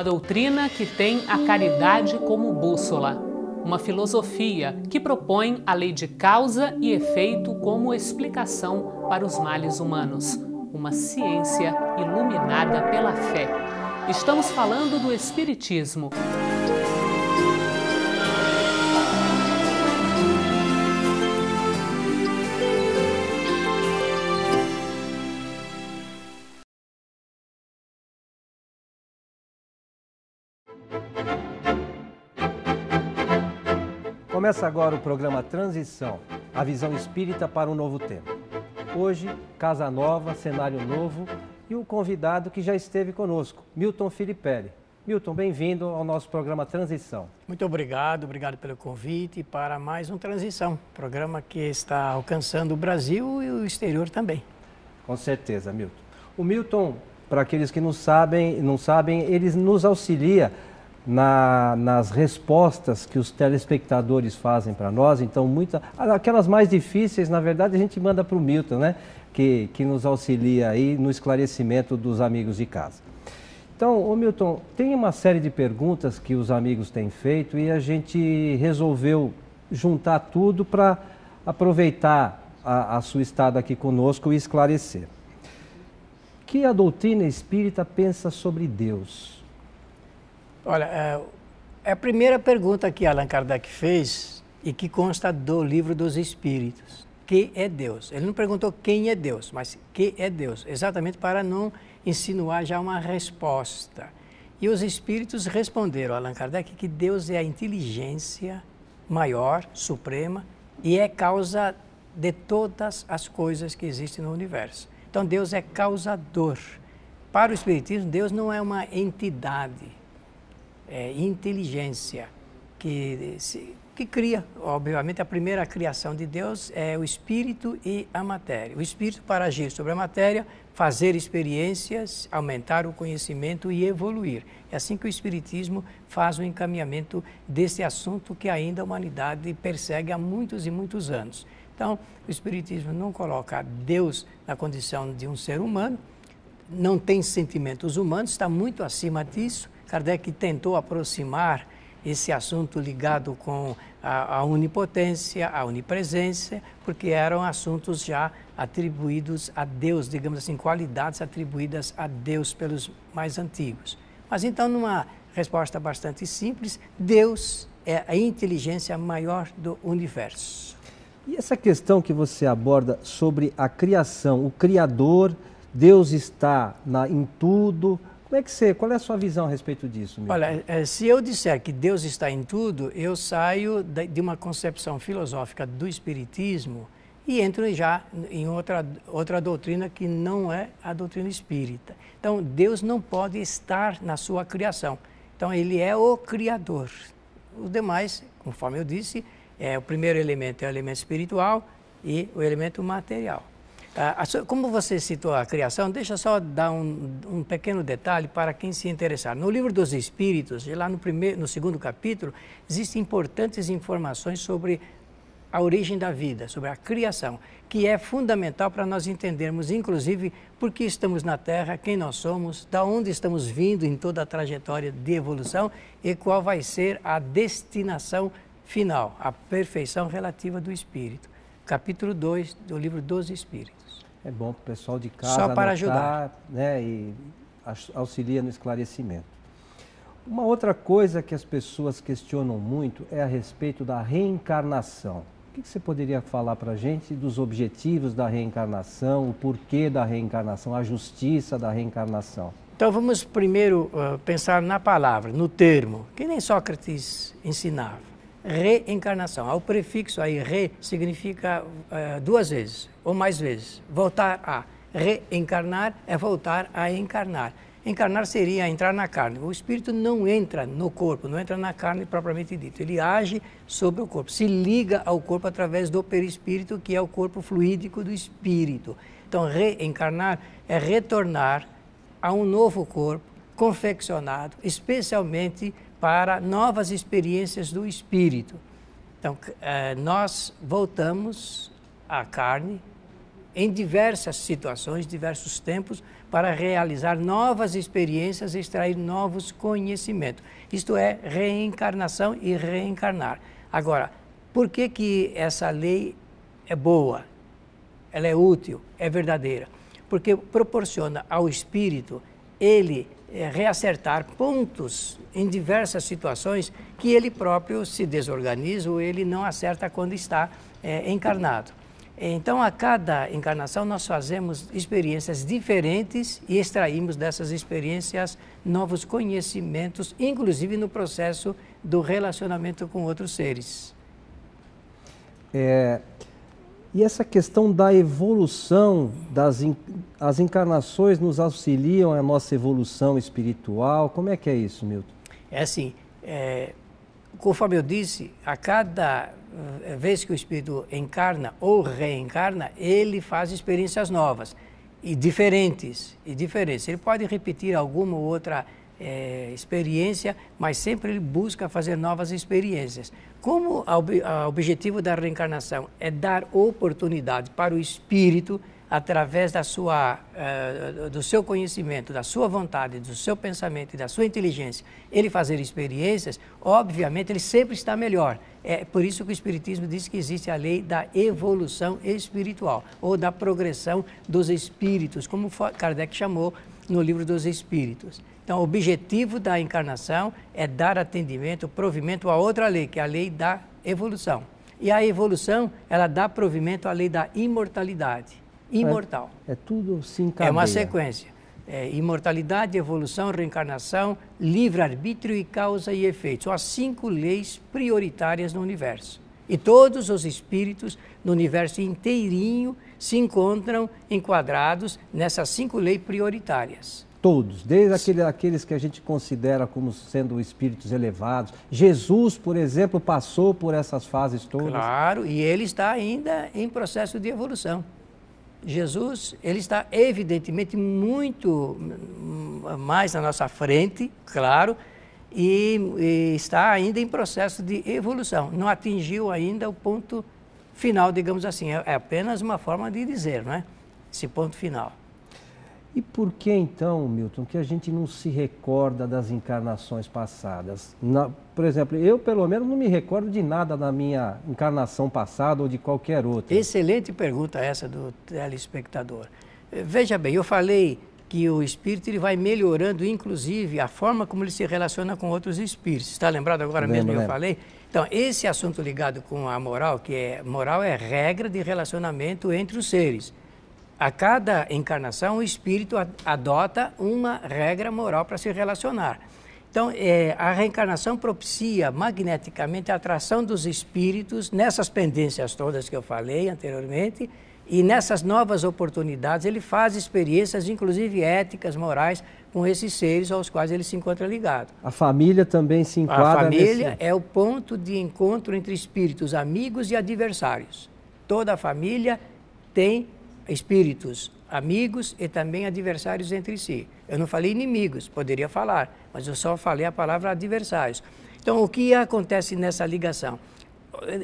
uma doutrina que tem a caridade como bússola, uma filosofia que propõe a lei de causa e efeito como explicação para os males humanos, uma ciência iluminada pela fé. Estamos falando do Espiritismo. Começa agora o programa Transição, a visão espírita para um novo tempo. Hoje, casa nova, cenário novo e um convidado que já esteve conosco, Milton Filipelli. Milton, bem-vindo ao nosso programa Transição. Muito obrigado, obrigado pelo convite para mais um Transição, programa que está alcançando o Brasil e o exterior também. Com certeza, Milton. O Milton, para aqueles que não sabem, não sabem, ele nos auxilia na, nas respostas que os telespectadores fazem para nós. Então, muitas, aquelas mais difíceis, na verdade, a gente manda para o Milton, né? Que, que nos auxilia aí no esclarecimento dos amigos de casa. Então, ô Milton, tem uma série de perguntas que os amigos têm feito e a gente resolveu juntar tudo para aproveitar a, a sua estada aqui conosco e esclarecer. O que a doutrina espírita pensa sobre Deus? Olha, é, é a primeira pergunta que Allan Kardec fez e que consta do livro dos Espíritos. Que é Deus? Ele não perguntou quem é Deus, mas que é Deus? Exatamente para não insinuar já uma resposta. E os espíritos responderam a Allan Kardec que Deus é a inteligência maior, suprema, e é causa de todas as coisas que existem no universo. Então Deus é causador. Para o Espiritismo, Deus não é uma entidade, é, inteligência, que, se, que cria, obviamente, a primeira criação de Deus é o espírito e a matéria. O espírito para agir sobre a matéria, fazer experiências, aumentar o conhecimento e evoluir. É assim que o espiritismo faz o encaminhamento desse assunto que ainda a humanidade persegue há muitos e muitos anos. Então, o espiritismo não coloca Deus na condição de um ser humano, não tem sentimentos humanos, está muito acima disso Kardec tentou aproximar esse assunto ligado com a, a, onipotência, a onipresença, porque eram assuntos já atribuídos a Deus, digamos assim, qualidades atribuídas a Deus pelos mais antigos. Mas então, numa resposta bastante simples, Deus é a inteligência maior do universo. E essa questão que você aborda sobre a criação, o Criador, Deus está na, em tudo, como é que você, qual é a sua visão a respeito disso? meu? Olha, é, se eu disser que Deus está em tudo, eu saio de uma concepção filosófica do espiritismo e entro já em outra, outra doutrina que não é a doutrina espírita. Então, Deus não pode estar na sua criação. Então, ele é o criador. Os demais, conforme eu disse, é, o primeiro elemento é o elemento espiritual e o elemento material. Ah, como você citou a criação, deixa só dar um, um, pequeno detalhe para quem se interessar. No livro dos Espíritos, lá no, primeiro, no segundo capítulo, existem importantes informações sobre a origem da vida, sobre a criação, que é fundamental para nós entendermos, inclusive, por que estamos na Terra, quem nós somos, da onde estamos vindo em toda a trajetória de evolução e qual vai ser a destinação final, a perfeição relativa do espírito capítulo 2 do livro dos Espíritos. É bom para o pessoal de casa. Só para anotar, ajudar. Né, e auxilia no esclarecimento. Uma outra coisa que as pessoas questionam muito é a respeito da reencarnação. O que você poderia falar para a gente dos objetivos da reencarnação, o porquê da reencarnação, a justiça da reencarnação? Então vamos primeiro uh, pensar na palavra, no termo, que nem Sócrates ensinava reencarnação. Ao prefixo aí, re significa uh, duas vezes ou mais vezes. Voltar a reencarnar é voltar a encarnar. Encarnar seria entrar na carne. O espírito não entra no corpo, não entra na carne propriamente dito. Ele age sobre o corpo, se liga ao corpo através do perispírito, que é o corpo fluídico do espírito. Então, reencarnar é retornar a um novo corpo confeccionado especialmente para novas experiências do espírito. Então, eh, nós voltamos à carne em diversas situações, diversos tempos, para realizar novas experiências e extrair novos conhecimentos. Isto é reencarnação e reencarnar. Agora, por que, que essa lei é boa? Ela é útil, é verdadeira? Porque proporciona ao espírito ele é, reacertar pontos em diversas situações que ele próprio se desorganiza ou ele não acerta quando está é, encarnado. Então, a cada encarnação, nós fazemos experiências diferentes e extraímos dessas experiências novos conhecimentos, inclusive no processo do relacionamento com outros seres. É, e essa questão da evolução, das in... as encarnações nos auxiliam à nossa evolução espiritual? Como é que é isso, Milton? É assim, é... conforme eu disse, a cada eh, vez que o espírito encarna ou reencarna, ele faz experiências novas e diferentes, e diferentes. Ele pode repetir alguma ou outra experiência é, experiência, mas sempre ele busca fazer novas experiências. Como o objetivo da reencarnação é dar oportunidade para o espírito, através da sua, uh, do seu conhecimento, da sua vontade, do seu pensamento e da sua inteligência, ele fazer experiências, obviamente ele sempre está melhor. É por isso que o Espiritismo diz que existe a lei da evolução espiritual, ou da progressão dos espíritos, como Kardec chamou no livro dos Espíritos. Então, o objetivo da encarnação é dar atendimento, provimento a outra lei, que é a lei da evolução. E a evolução, ela dá provimento à lei da imortalidade. É, imortal. É, é tudo se encadeia. É uma sequência. É, imortalidade, evolução, reencarnação, livre-arbítrio e causa e efeito. São as cinco leis prioritárias no universo. E todos os espíritos no universo inteirinho se encontram enquadrados nessas cinco leis prioritárias. Todos, desde aquele, aqueles que a gente considera como sendo espíritos elevados. Jesus, por exemplo, passou por essas fases todas. Claro, e ele está ainda em processo de evolução. Jesus, ele está evidentemente muito hum, mais na nossa frente, claro, e, e está ainda em processo de evolução. Não atingiu ainda o ponto final, digamos assim. É, é apenas uma forma de dizer, não é? Esse ponto final. E por que então, Milton, que a gente não se recorda das encarnações passadas? Na, por exemplo, eu pelo menos não me recordo de nada da minha encarnação passada ou de qualquer outra. Excelente pergunta essa do telespectador. Eh, veja bem, eu falei que o espírito ele vai melhorando, inclusive, a forma como ele se relaciona com outros espíritos. Está lembrado agora lembro, mesmo que eu falei? Então, esse assunto ligado com a moral, que é moral é regra de relacionamento entre os seres a cada encarnação, o espírito adota uma regra moral para se relacionar. Então, é, a reencarnação propicia magneticamente a atração dos espíritos nessas pendências todas que eu falei anteriormente e nessas novas oportunidades ele faz experiências, inclusive éticas, morais, com esses seres aos quais ele se encontra ligado. A família também se enquadra. A família nesse... é o ponto de encontro entre espíritos amigos e adversários. Toda a família tem espíritos amigos e também adversários entre si. Eu não falei inimigos, poderia falar, mas eu só falei a palavra adversários. Então, o que acontece nessa ligação?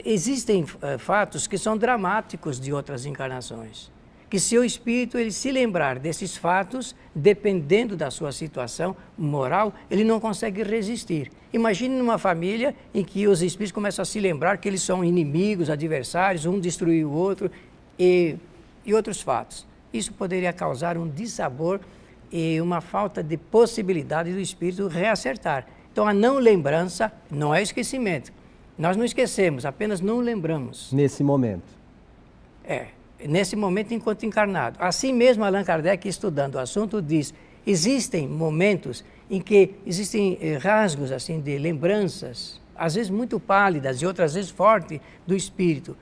Existem uh, fatos que são dramáticos de outras encarnações, que seu espírito ele se lembrar desses fatos, dependendo da sua situação moral, ele não consegue resistir. Imagine numa família em que os espíritos começam a se lembrar que eles são inimigos, adversários, um destruiu o outro e e outros fatos. Isso poderia causar um dissabor e uma falta de possibilidade do espírito reacertar. Então, a não lembrança não é esquecimento. Nós não esquecemos, apenas não lembramos. Nesse momento. É, nesse momento enquanto encarnado. Assim mesmo, Allan Kardec, estudando o assunto, diz: existem momentos em que existem eh, rasgos assim de lembranças, às vezes muito pálidas e outras vezes fortes, do espírito.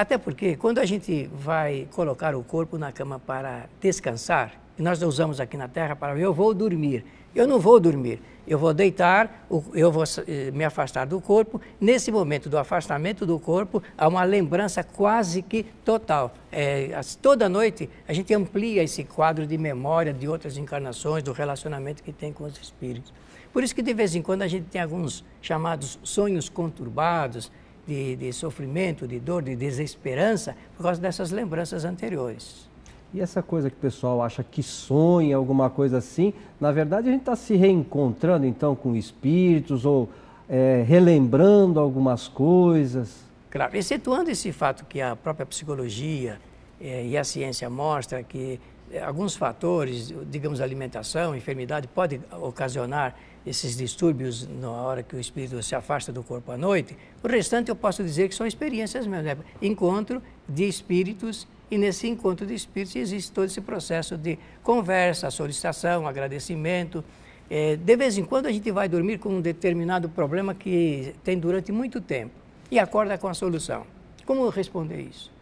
Até porque, quando a gente vai colocar o corpo na cama para descansar, e nós usamos aqui na Terra para eu vou dormir, eu não vou dormir, eu vou deitar, eu vou eh, me afastar do corpo. Nesse momento do afastamento do corpo, há uma lembrança quase que total. É, toda noite a gente amplia esse quadro de memória de outras encarnações, do relacionamento que tem com os espíritos. Por isso que de vez em quando a gente tem alguns chamados sonhos conturbados, de, de sofrimento, de dor, de desesperança, por causa dessas lembranças anteriores. E essa coisa que o pessoal acha que sonha, alguma coisa assim, na verdade a gente está se reencontrando então com espíritos ou é, relembrando algumas coisas. Claro, excetuando esse fato que a própria psicologia é, e a ciência mostra que é, alguns fatores, digamos alimentação, enfermidade, pode ocasionar esses distúrbios na hora que o espírito se afasta do corpo à noite. O restante eu posso dizer que são experiências mesmo, né? encontro de espíritos e nesse encontro de espíritos existe todo esse processo de conversa, solicitação, agradecimento. É, de vez em quando a gente vai dormir com um determinado problema que tem durante muito tempo e acorda com a solução. Como responder isso?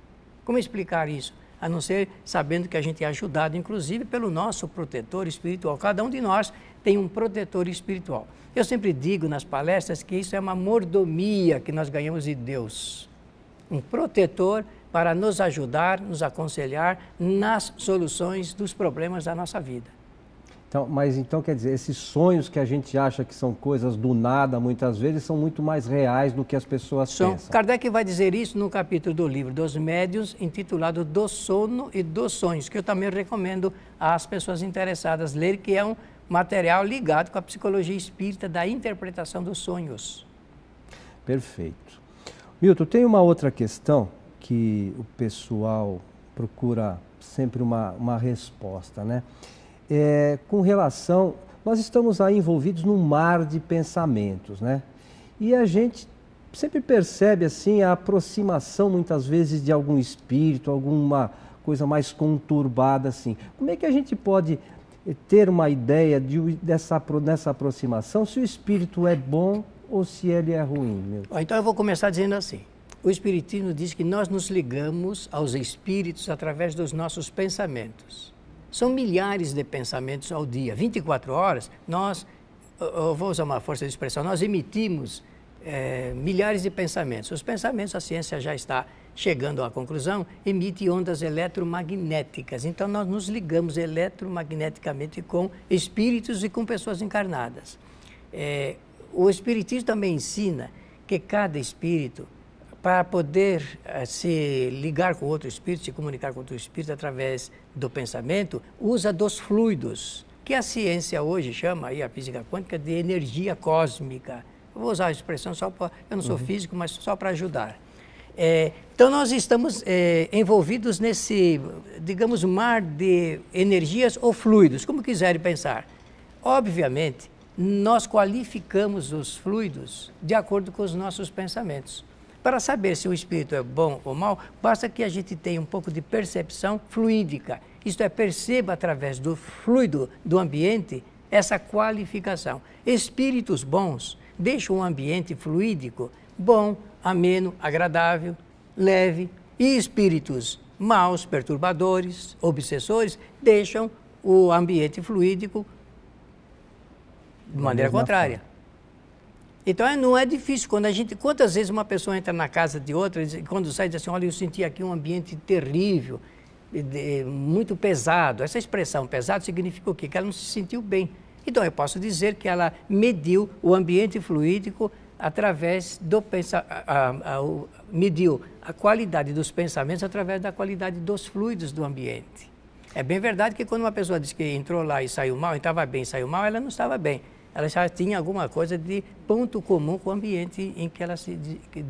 Como explicar isso? a não ser sabendo que a gente é ajudado, inclusive pelo nosso protetor espiritual. Cada um de nós tem um protetor espiritual. Eu sempre digo nas palestras que isso é uma mordomia que nós ganhamos de Deus. Um protetor para nos ajudar, nos aconselhar nas soluções dos problemas da nossa vida. Então, mas então quer dizer, esses sonhos que a gente acha que são coisas do nada, muitas vezes, são muito mais reais do que as pessoas são, pensam. Kardec vai dizer isso no capítulo do livro dos Médios, intitulado Do Sono e dos Sonhos, que eu também recomendo às pessoas interessadas ler, que é um material ligado com a psicologia espírita da interpretação dos sonhos. Perfeito. Milton, tem uma outra questão que o pessoal procura sempre uma, uma resposta, né? É, com relação, nós estamos aí envolvidos num mar de pensamentos, né? E a gente sempre percebe assim a aproximação muitas vezes de algum espírito, alguma coisa mais conturbada assim. Como é que a gente pode ter uma ideia de, dessa, dessa aproximação se o espírito é bom ou se ele é ruim? Meu? Então eu vou começar dizendo assim. O Espiritismo diz que nós nos ligamos aos espíritos através dos nossos pensamentos. São milhares de pensamentos ao dia. 24 horas, nós, eu vou usar uma força de expressão, nós emitimos é, milhares de pensamentos. Os pensamentos, a ciência já está chegando à conclusão, emite ondas eletromagnéticas. Então, nós nos ligamos eletromagneticamente com espíritos e com pessoas encarnadas. É, o Espiritismo também ensina que cada espírito, para poder eh, se ligar com outro espírito, se comunicar com outro espírito através do pensamento, usa dos fluidos, que a ciência hoje chama, e a física quântica, de energia cósmica. vou usar a expressão só para. Eu não sou uhum. físico, mas só para ajudar. É, então nós estamos é, envolvidos nesse, digamos, mar de energias ou fluidos, como quiserem pensar. Obviamente, nós qualificamos os fluidos de acordo com os nossos pensamentos. Para saber se o espírito é bom ou mal, basta que a gente tenha um pouco de percepção fluídica. Isto é, perceba através do fluido do ambiente essa qualificação. Espíritos bons deixam um ambiente fluídico bom, ameno, agradável, leve, e espíritos maus, perturbadores, obsessores, deixam o ambiente fluídico de maneira contrária. Então é, não é difícil. Quando a gente, quantas vezes uma pessoa entra na casa de outra e quando sai diz assim, olha, eu senti aqui um ambiente terrível, muito pesado. Essa expressão pesado significa o quê? Que ela não se sentiu bem. Então eu posso dizer que ela mediu o ambiente fluídico através do pensamento, mediu a qualidade dos pensamentos através da qualidade dos fluidos do ambiente. É bem verdade que quando uma pessoa diz que entrou lá e saiu mal, estava bem e saiu mal, ela não estava bem. Ela já tinha alguma coisa de ponto comum com o ambiente em que ela se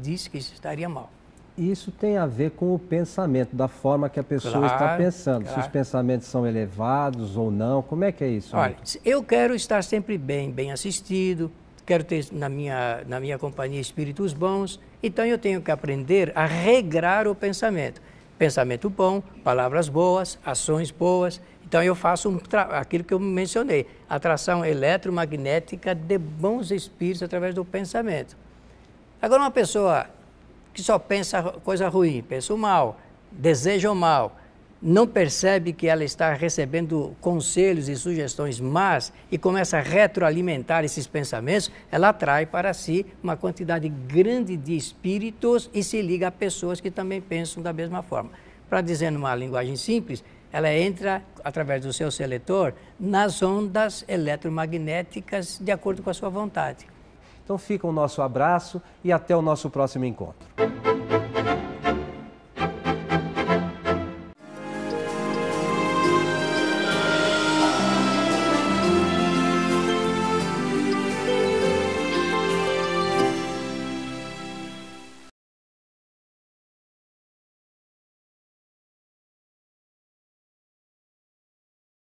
disse que estaria mal. Isso tem a ver com o pensamento, da forma que a pessoa claro, está pensando. Claro. Se os pensamentos são elevados ou não, como é que é isso? Olha, eu quero estar sempre bem, bem assistido, quero ter na minha, na minha companhia espíritos bons, então eu tenho que aprender a regrar o pensamento. Pensamento bom, palavras boas, ações boas. Então eu faço um aquilo que eu mencionei, atração eletromagnética de bons espíritos através do pensamento. Agora uma pessoa que só pensa coisa ruim, pensa o mal, deseja o mal, não percebe que ela está recebendo conselhos e sugestões más e começa a retroalimentar esses pensamentos, ela atrai para si uma quantidade grande de espíritos e se liga a pessoas que também pensam da mesma forma. Para dizer numa linguagem simples, ela entra através do seu seletor nas ondas eletromagnéticas de acordo com a sua vontade. Então fica o nosso abraço e até o nosso próximo encontro.